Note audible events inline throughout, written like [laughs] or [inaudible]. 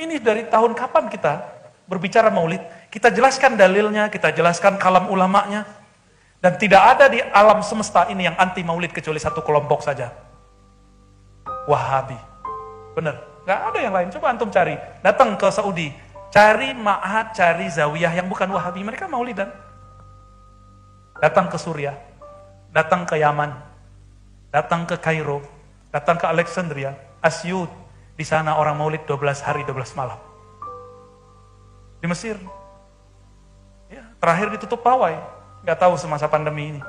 ini dari tahun kapan kita berbicara maulid? Kita jelaskan dalilnya, kita jelaskan kalam ulamanya. Dan tidak ada di alam semesta ini yang anti maulid kecuali satu kelompok saja. Wahabi. Benar. Gak ada yang lain. Coba antum cari. Datang ke Saudi. Cari ma'had, cari zawiyah yang bukan wahabi. Mereka maulidan. Datang ke Suriah. Datang ke Yaman. Datang ke Kairo. Datang ke Alexandria. Asyut di sana orang maulid 12 hari, 12 malam. Di Mesir. Ya, terakhir ditutup pawai. Gak tahu semasa pandemi ini.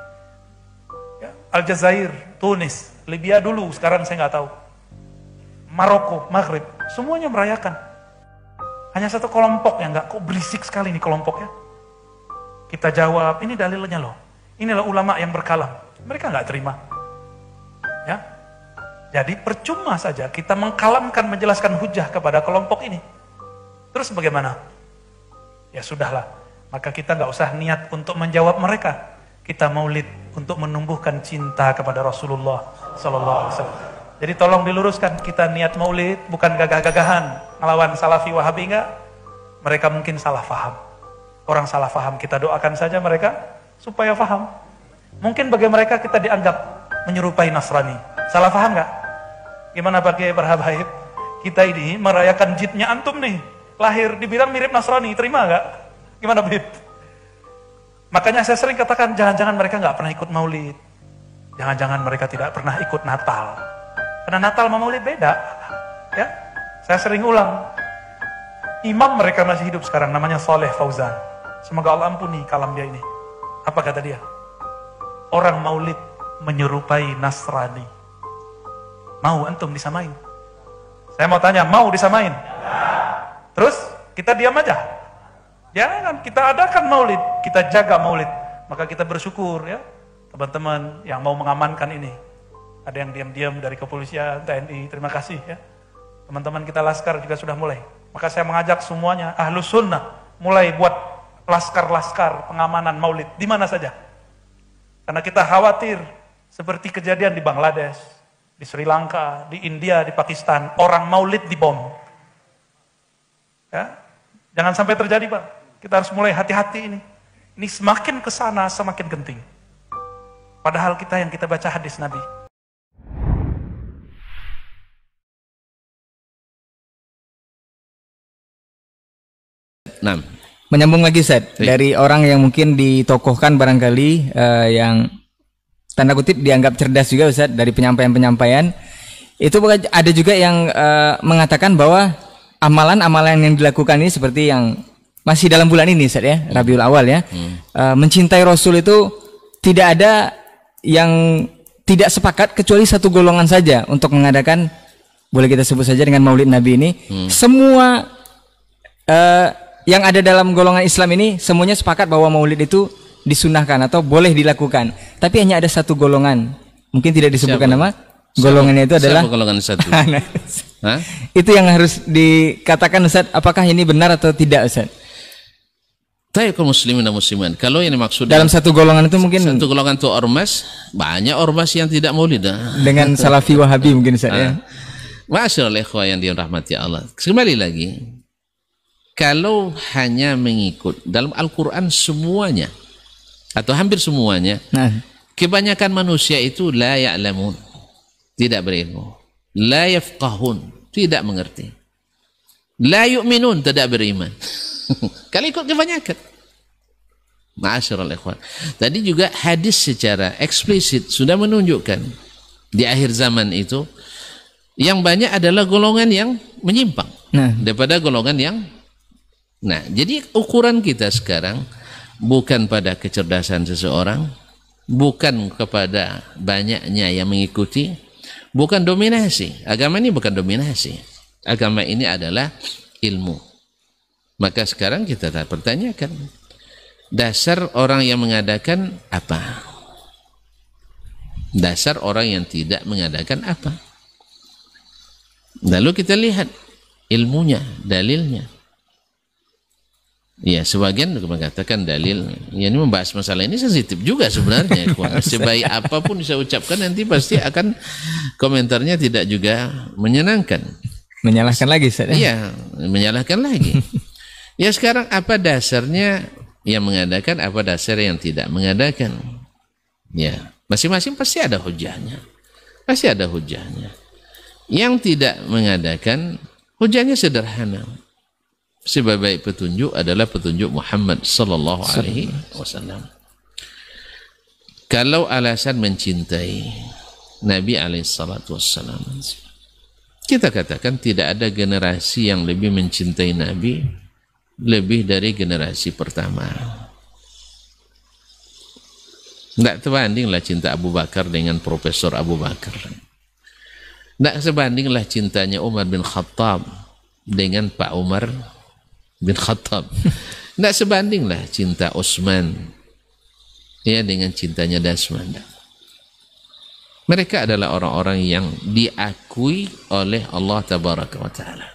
Ya, Aljazair, Tunis, Libya dulu, sekarang saya gak tahu. Maroko, Maghrib, semuanya merayakan. Hanya satu kelompok yang gak, kok berisik sekali nih kelompoknya. Kita jawab, ini dalilnya loh. Inilah ulama yang berkalam. Mereka gak terima. Ya, jadi percuma saja kita mengkalamkan menjelaskan hujah kepada kelompok ini. Terus bagaimana? Ya sudahlah, maka kita nggak usah niat untuk menjawab mereka. Kita maulid untuk menumbuhkan cinta kepada Rasulullah Sallallahu Alaihi Wasallam. Jadi tolong diluruskan kita niat maulid bukan gagah-gagahan melawan salafi wahabi nggak? Mereka mungkin salah faham. Orang salah faham kita doakan saja mereka supaya faham. Mungkin bagi mereka kita dianggap menyerupai Nasrani. Salah paham nggak? Gimana pakai perhabaib? Kita ini merayakan jidnya antum nih. Lahir dibilang mirip Nasrani, terima nggak? Gimana Bib? Makanya saya sering katakan jangan-jangan mereka nggak pernah ikut Maulid. Jangan-jangan mereka tidak pernah ikut Natal. Karena Natal sama Maulid beda. Ya. Saya sering ulang. Imam mereka masih hidup sekarang namanya Soleh Fauzan. Semoga Allah ampuni kalam dia ini. Apa kata dia? Orang Maulid menyerupai Nasrani. Mau antum disamain? Saya mau tanya, mau disamain? Terus kita diam aja. Jangan kita adakan maulid, kita jaga maulid. Maka kita bersyukur ya, teman-teman yang mau mengamankan ini. Ada yang diam-diam dari kepolisian, TNI, terima kasih ya. Teman-teman kita laskar juga sudah mulai. Maka saya mengajak semuanya, ahlu sunnah, mulai buat laskar-laskar pengamanan maulid, di mana saja. Karena kita khawatir seperti kejadian di Bangladesh, di Sri Lanka, di India, di Pakistan, orang maulid dibom. Ya? Jangan sampai terjadi, Pak. Kita harus mulai hati-hati ini. Ini semakin ke sana semakin genting. Padahal kita yang kita baca hadis Nabi. Nah, menyambung lagi set dari orang yang mungkin ditokohkan barangkali uh, yang tanda kutip dianggap cerdas juga Ustaz dari penyampaian-penyampaian. Itu ada juga yang uh, mengatakan bahwa amalan-amalan yang dilakukan ini seperti yang masih dalam bulan ini Ustaz ya, hmm. Rabiul Awal ya. Hmm. Uh, mencintai Rasul itu tidak ada yang tidak sepakat kecuali satu golongan saja untuk mengadakan boleh kita sebut saja dengan Maulid Nabi ini. Hmm. Semua uh, yang ada dalam golongan Islam ini semuanya sepakat bahwa Maulid itu disunahkan atau boleh dilakukan. Tapi hanya ada satu golongan. Mungkin tidak disebutkan Siapa? nama. Golongannya Siapa? itu adalah Siapa golongan satu. [laughs] Hah? Itu yang harus dikatakan Ustaz, apakah ini benar atau tidak Ustaz? kalau muslimin dan muslimin, Kalau yang dimaksud dalam satu golongan itu mungkin satu golongan itu ormas, banyak ormas yang tidak maulid. Ah. Dengan [laughs] salafi wahabi mungkin Ustaz ya. Ah. Masyaallah yang dirahmati Allah. Kembali lagi, kalau hanya mengikut dalam Al-Quran semuanya atau hampir semuanya nah. kebanyakan manusia itu la ya'lamun tidak berilmu la yafqahun tidak mengerti la yu'minun tidak beriman [laughs] kalau ikut kebanyakan Ma'asyiral ikhwan. Tadi juga hadis secara eksplisit sudah menunjukkan di akhir zaman itu yang banyak adalah golongan yang menyimpang nah. daripada golongan yang nah jadi ukuran kita sekarang bukan pada kecerdasan seseorang, bukan kepada banyaknya yang mengikuti, bukan dominasi. Agama ini bukan dominasi. Agama ini adalah ilmu. Maka sekarang kita tak pertanyakan, dasar orang yang mengadakan apa? Dasar orang yang tidak mengadakan apa? Lalu kita lihat ilmunya, dalilnya. Ya, sebagian juga mengatakan dalil. Ya, ini membahas masalah ini sensitif juga sebenarnya. [laughs] Sebaik apapun bisa ucapkan nanti pasti akan komentarnya tidak juga menyenangkan. Menyalahkan lagi, saya. Iya, menyalahkan lagi. [laughs] ya, sekarang apa dasarnya yang mengadakan, apa dasar yang tidak mengadakan? Ya, masing-masing pasti ada hujahnya. Pasti ada hujahnya. Yang tidak mengadakan, hujahnya sederhana sebaik-baik petunjuk adalah petunjuk Muhammad sallallahu alaihi wasallam. Kalau alasan mencintai Nabi alaihi salatu wasallam. Kita katakan tidak ada generasi yang lebih mencintai Nabi lebih dari generasi pertama. Tidak sebandinglah cinta Abu Bakar dengan Profesor Abu Bakar. Tidak sebandinglah cintanya Umar bin Khattab dengan Pak Umar bin Khattab. Tidak sebandinglah cinta Utsman ya dengan cintanya Dasman. Mereka adalah orang-orang yang diakui oleh Allah Tabaraka wa Ta'ala.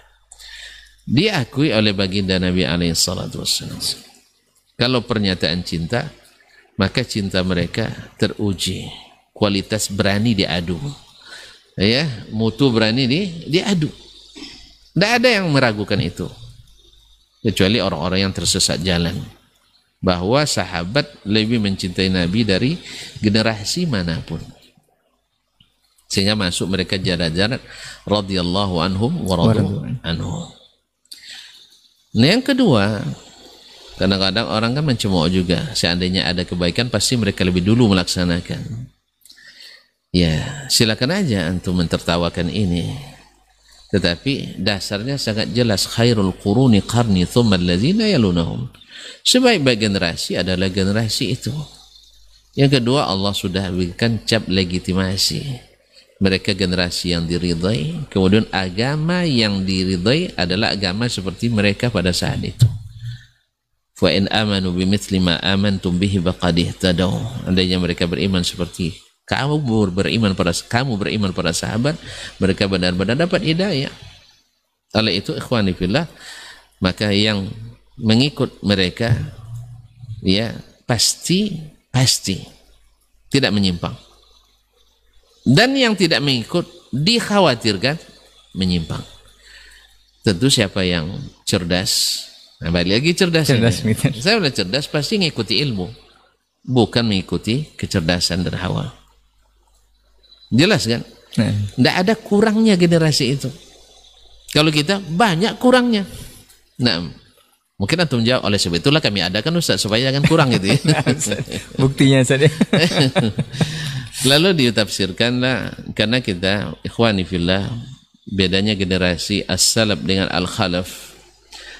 Diakui oleh baginda Nabi alaihi salatu wassalam. Kalau pernyataan cinta, maka cinta mereka teruji. Kualitas berani diadu. Ya, mutu berani di, diadu. Tidak ada yang meragukan itu kecuali orang-orang yang tersesat jalan bahwa sahabat lebih mencintai Nabi dari generasi manapun sehingga masuk mereka jarak-jarak radhiyallahu anhum wa anhum nah yang kedua kadang-kadang orang kan mencemooh juga seandainya ada kebaikan pasti mereka lebih dulu melaksanakan ya silakan aja untuk mentertawakan ini tetapi dasarnya sangat jelas khairul quruni qarni thumma allazina yalunahum sebaik-baik generasi adalah generasi itu yang kedua Allah sudah berikan cap legitimasi mereka generasi yang diridai kemudian agama yang diridai adalah agama seperti mereka pada saat itu fa in amanu bimithli ma amantum bihi faqad ihtadaw andainya mereka beriman seperti kamu beriman pada kamu beriman pada sahabat mereka benar-benar dapat hidayah oleh itu ikhwanifillah fillah maka yang mengikut mereka ya pasti pasti tidak menyimpang dan yang tidak mengikut dikhawatirkan menyimpang tentu siapa yang cerdas nah balik lagi cerdas, cerdas saya sudah cerdas pasti mengikuti ilmu bukan mengikuti kecerdasan dan hawa Jelas kan? Tidak iya. ada kurangnya generasi itu. Kalau kita banyak kurangnya. Nah, mungkin antum jawab oleh sebab itulah kami adakan Ustaz supaya jangan kurang gitu. Ya. [laughs] Buktinya saja. Ya. [laughs] Lalu diutafsirkanlah karena kita ikhwani fillah bedanya generasi as-salaf dengan al-khalaf.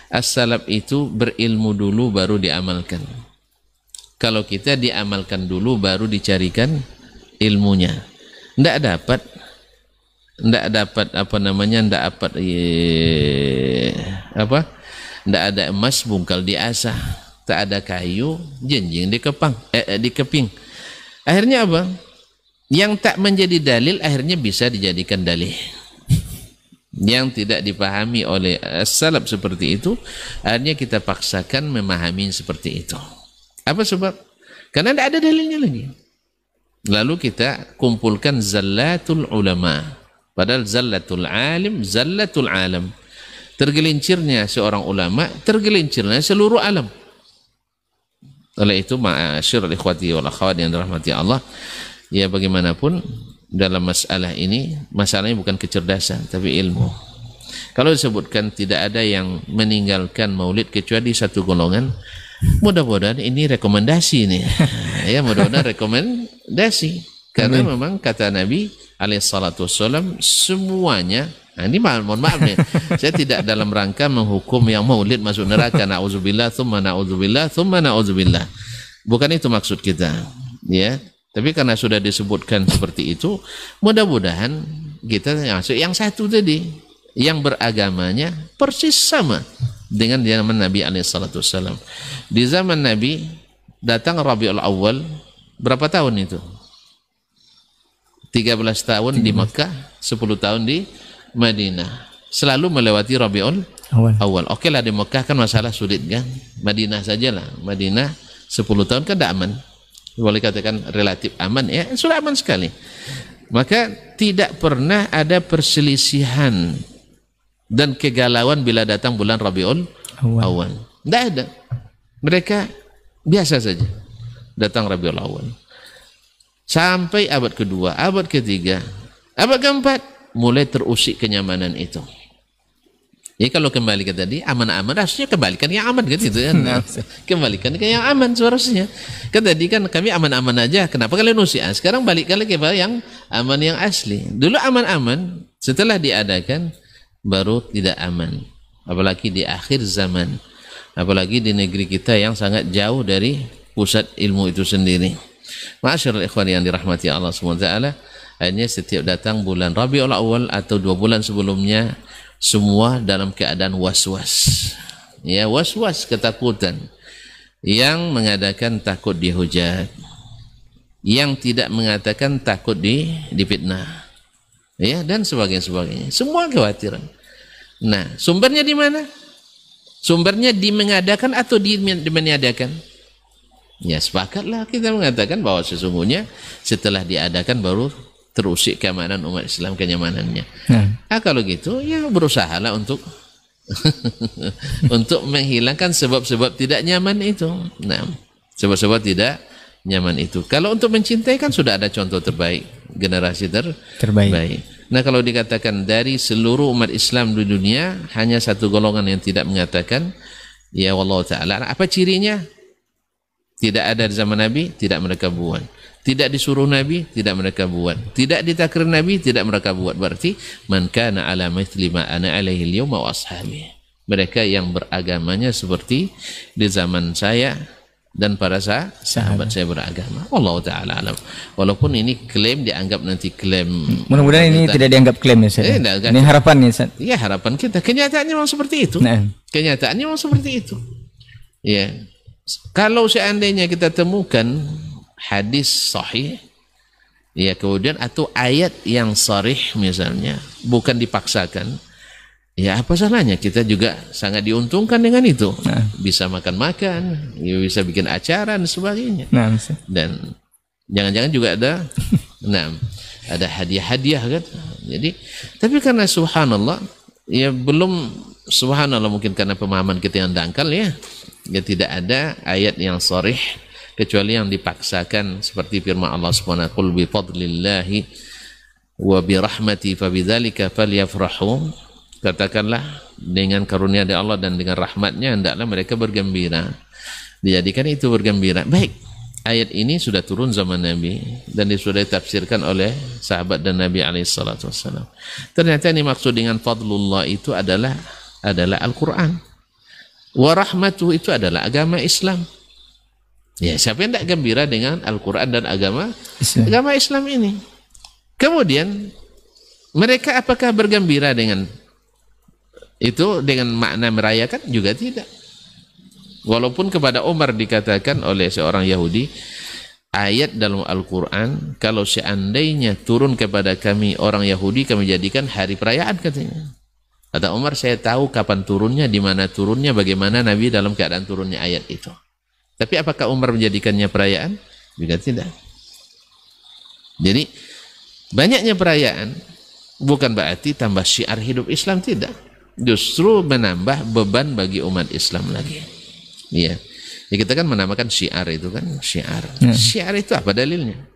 As-salaf itu berilmu dulu baru diamalkan. Kalau kita diamalkan dulu baru dicarikan ilmunya ndak dapat ndak dapat apa namanya ndak dapat ye, apa ndak ada emas bungkal diasah tak ada kayu jenjing dikepang eh, eh dikeping akhirnya apa yang tak menjadi dalil akhirnya bisa dijadikan dalil yang tidak dipahami oleh eh, salaf seperti itu akhirnya kita paksakan memahami seperti itu apa sebab karena tidak ada dalilnya lagi Lalu kita kumpulkan zallatul ulama. Padahal zallatul alim, zallatul alam. Tergelincirnya seorang ulama, tergelincirnya seluruh alam. Oleh itu, ma'asyir ikhwati wal akhwat yang dirahmati Allah, ya bagaimanapun dalam masalah ini, masalahnya bukan kecerdasan, tapi ilmu. Kalau disebutkan tidak ada yang meninggalkan maulid kecuali satu golongan, Mudah-mudahan ini rekomendasi ini [laughs] ya mudah-mudahan rekomendasi karena Amin. memang kata Nabi alaihissalam semuanya Nah, ini mohon maaf nih. [laughs] Saya tidak dalam rangka menghukum yang maulid masuk neraka. Nauzubillah, thumma nauzubillah, thumma nauzubillah. Bukan itu maksud kita, ya. Tapi karena sudah disebutkan seperti itu, mudah-mudahan kita masuk yang satu tadi, yang beragamanya persis sama dengan zaman Nabi Alaihissalam. Di zaman Nabi datang Rabiul Awal berapa tahun itu? 13 tahun 13. di Mekah, 10 tahun di Madinah. Selalu melewati Rabiul Awal. Awal. Oke okay lah di Mekah kan masalah sulit kan. Madinah sajalah. Madinah 10 tahun kan tidak aman. Boleh katakan relatif aman ya, sudah aman sekali. Maka tidak pernah ada perselisihan dan kegalauan bila datang bulan Rabiul Awal. Tidak ada. Mereka biasa saja datang Rabiul Awal. Sampai abad kedua, abad ketiga, abad keempat mulai terusik kenyamanan itu. Jadi ya, kalau kembali ke tadi aman-aman harusnya kembalikan yang aman kan gitu ya. [laughs] kembalikan ke yang aman seharusnya. Kan tadi kan kami aman-aman aja. Kenapa kalian usik? Ah, sekarang balikkan lagi ke yang aman yang asli. Dulu aman-aman setelah diadakan baru tidak aman apalagi di akhir zaman apalagi di negeri kita yang sangat jauh dari pusat ilmu itu sendiri Masyarul ikhwan yang dirahmati Allah SWT hanya setiap datang bulan Rabiul Awal atau dua bulan sebelumnya semua dalam keadaan was-was ya was-was ketakutan yang mengadakan takut dihujat yang tidak mengatakan takut di difitnah ya dan sebagainya sebagainya semua kekhawatiran nah sumbernya di mana sumbernya di mengadakan atau di, meniadakan ya sepakatlah kita mengatakan bahwa sesungguhnya setelah diadakan baru terusik keamanan umat Islam kenyamanannya nah, nah kalau gitu ya berusahalah untuk [laughs] untuk menghilangkan sebab-sebab tidak nyaman itu nah sebab-sebab tidak nyaman itu. Kalau untuk mencintai kan sudah ada contoh terbaik, generasi ter terbaik. Baik. Nah kalau dikatakan dari seluruh umat Islam di dunia hanya satu golongan yang tidak mengatakan ya Allah taala. Nah, apa cirinya? Tidak ada di zaman Nabi, tidak mereka buat. Tidak disuruh Nabi, tidak mereka buat. Tidak ditakrir Nabi, tidak mereka buat. Berarti man kana ala mithli ma ana alaihi al-yawma wa ashabi. Mereka yang beragamanya seperti di zaman saya dan para sah, sahabat saya beragama. Allah taala alam. Walaupun ini klaim dianggap nanti klaim. Hmm, mudah-mudahan ini tidak dianggap klaim ya Ustaz. Eh, ini harapan ya Ustaz. Iya, harapan kita. Kenyataannya memang seperti itu. Nah. Kenyataannya memang seperti itu. Ya. Kalau seandainya kita temukan hadis sahih ya kemudian atau ayat yang sarih misalnya bukan dipaksakan Ya apa salahnya kita juga sangat diuntungkan dengan itu. Nah. Bisa makan-makan, ya bisa bikin acara dan sebagainya. Nah, dan jangan-jangan juga ada [laughs] nah, ada hadiah-hadiah kan. Jadi tapi karena subhanallah ya belum subhanallah mungkin karena pemahaman kita yang dangkal ya. Ya tidak ada ayat yang sorih kecuali yang dipaksakan seperti firman Allah Subhanahu wa taala bi wa bi rahmati katakanlah dengan karunia dari Allah dan dengan rahmatnya hendaklah mereka bergembira dijadikan itu bergembira baik ayat ini sudah turun zaman Nabi dan sudah ditafsirkan oleh sahabat dan Nabi alaihissalatu wassalam ternyata ini maksud dengan fadlullah itu adalah adalah Al-Quran wa itu adalah agama Islam ya siapa yang tidak gembira dengan Al-Quran dan agama Islam. agama Islam ini kemudian mereka apakah bergembira dengan itu dengan makna merayakan juga tidak. Walaupun kepada Umar dikatakan oleh seorang Yahudi, ayat dalam Al-Quran, kalau seandainya turun kepada kami orang Yahudi, kami jadikan hari perayaan katanya. Kata Umar, saya tahu kapan turunnya, di mana turunnya, bagaimana Nabi dalam keadaan turunnya ayat itu. Tapi apakah Umar menjadikannya perayaan? Juga tidak. Jadi, banyaknya perayaan bukan berarti tambah syiar hidup Islam, tidak justru menambah beban bagi umat Islam lagi. Iya. iya. Ya kita kan menamakan syiar itu kan syiar. Ya. Syiar itu apa dalilnya?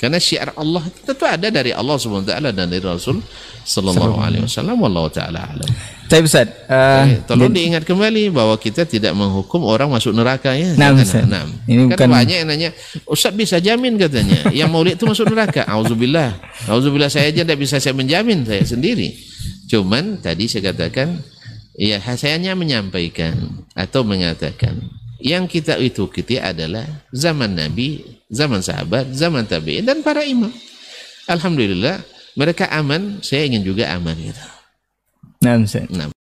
Karena syiar Allah tentu ada dari Allah Subhanahu wa taala dan dari Rasul sallallahu alaihi wasallam wallahu taala alam. Tapi Ustaz, uh, tolong jadi, diingat kembali bahwa kita tidak menghukum orang masuk neraka ya. Nah, Ustaz. Nah, ini kan bukan banyak yang nanya, Ustaz bisa jamin katanya yang maulid itu masuk neraka. Auzubillah. Auzubillah saya aja tidak bisa saya menjamin saya sendiri. Cuman tadi saya katakan ya saya hanya menyampaikan atau mengatakan yang kita itu kita adalah zaman Nabi, zaman sahabat, zaman tabi'in dan para imam. Alhamdulillah mereka aman, saya ingin juga aman gitu. Nah,